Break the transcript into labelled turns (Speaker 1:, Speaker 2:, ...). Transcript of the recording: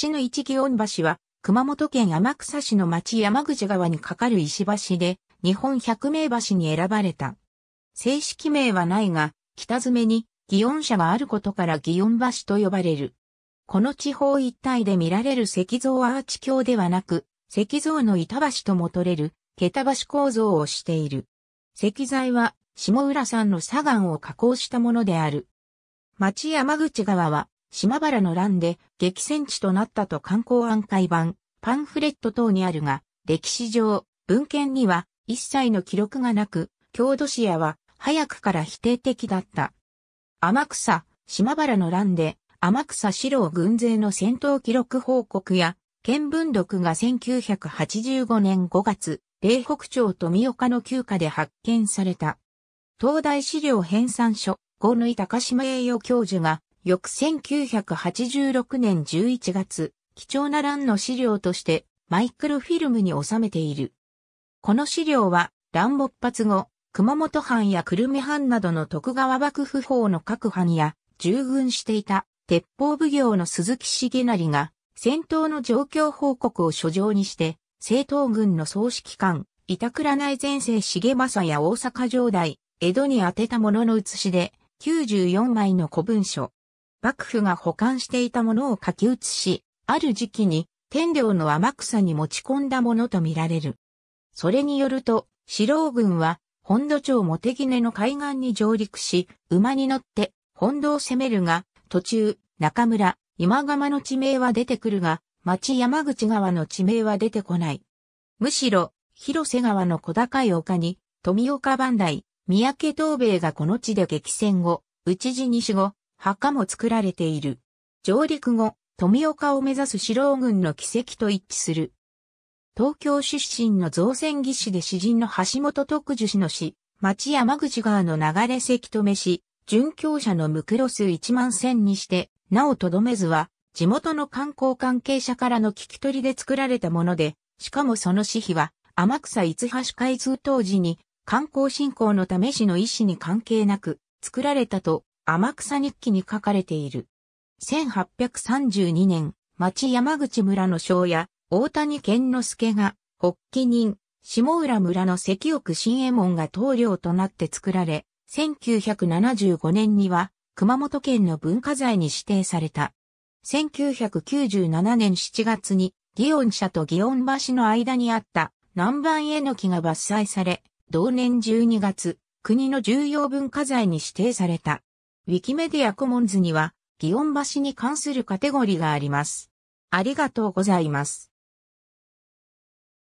Speaker 1: 橋の一祇園橋は、熊本県天草市の町山口川に架かる石橋で、日本百名橋に選ばれた。正式名はないが、北詰に、祇園社があることから祇園橋と呼ばれる。この地方一帯で見られる石像アーチ橋ではなく、石像の板橋とも取れる、桁橋構造をしている。石材は、下浦山の砂岩を加工したものである。町山口川は、島原の乱で激戦地となったと観光案会版、パンフレット等にあるが、歴史上、文献には一切の記録がなく、郷土史やは早くから否定的だった。天草、島原の乱で、天草四郎軍勢の戦闘記録報告や、見聞録が1985年5月、霊北町富岡の旧家で発見された。東大資料編纂書、五類高島栄誉教授が翌1986年11月、貴重な乱の資料としてマイクロフィルムに収めている。この資料は乱勃発後、熊本藩や久留米藩などの徳川幕府法の各藩や従軍していた鉄砲奉行の鈴木重成が戦闘の状況報告を書状にして、政党軍の総指揮官、板倉内前世重政や大阪城代、江戸に宛てたものの写しで、94枚の古文書、幕府が保管していたものを書き写し、ある時期に天領の天草に持ち込んだものとみられる。それによると、四郎軍は本土町モテギネの海岸に上陸し、馬に乗って本土を攻めるが、途中、中村、今釜の地名は出てくるが、町山口川の地名は出てこない。むしろ、広瀬川の小高い丘に、富岡磐梯、三宅東兵がこの地で激戦後、討ち死に死後、墓も作られている。上陸後、富岡を目指す四郎軍の奇跡と一致する。東京出身の造船技師で詩人の橋本徳樹氏の詩、町山口川の流れ関止めし、殉教者のムクロス1万1000にして、なおとどめずは、地元の観光関係者からの聞き取りで作られたもので、しかもその詩碑は、天草五橋開通当時に、観光振興のため市の意思に関係なく、作られたと天草日記に書かれている。1832年、町山口村の庄屋、大谷健之助が、発起人、下浦村の関奥新衛門が棟梁となって作られ、1975年には、熊本県の文化財に指定された。1997年7月に、祇園社と祇園橋の間にあった南蛮絵の木が伐採され、同年12月、国の重要文化財に指定された。ウィキメディアコモンズには、祇園橋に関するカテゴリがあります。ありがとうございます。